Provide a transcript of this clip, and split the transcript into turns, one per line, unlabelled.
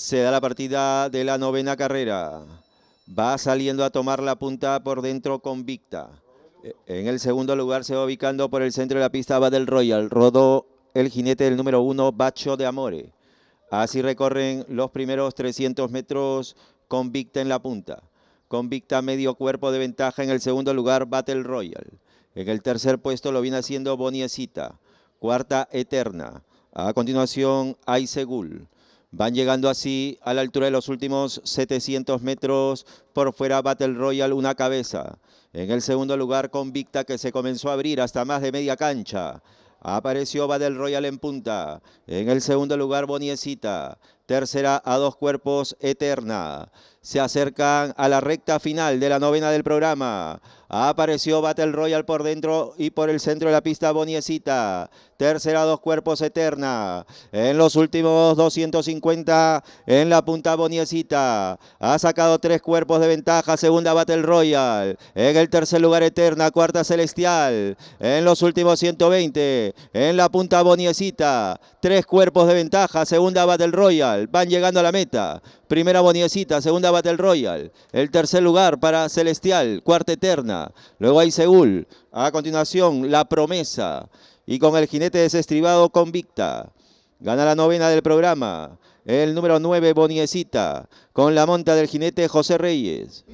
Se da la partida de la novena carrera. Va saliendo a tomar la punta por dentro convicta. E-, en el segundo lugar se va ubicando por el centro de la pista Battle Royal. Rodó el jinete del número uno, Bacho de Amore. Así recorren los primeros 300 metros convicta en la punta. Convicta medio cuerpo de ventaja en el segundo lugar, Battle Royal. En el tercer puesto lo viene haciendo Boniecita. Cuarta, Eterna. A continuación, Aisegul. Van llegando así a la altura de los últimos 700 metros por fuera Battle Royal una cabeza. En el segundo lugar Convicta que se comenzó a abrir hasta más de media cancha. Apareció Battle Royal en punta. En el segundo lugar Boniecita tercera a dos cuerpos eterna. Se acercan a la recta final de la novena del programa. Apareció Battle Royal por dentro y por el centro de la pista Boniecita. Tercera a dos cuerpos eterna. En los últimos 250 en la punta Boniecita. Ha sacado tres cuerpos de ventaja. Segunda Battle Royal. En el tercer lugar eterna. Cuarta Celestial. En los últimos 120 en la punta Boniecita. Tres cuerpos de ventaja. Segunda Battle Royal. Van llegando a la meta. Primera Boniecita, segunda Battle Royal. El tercer lugar para Celestial, cuarta Eterna. Luego hay Seúl. A continuación, La Promesa. Y con el jinete desestribado, Convicta. Gana la novena del programa. El número 9, Boniecita, con la monta del jinete José Reyes.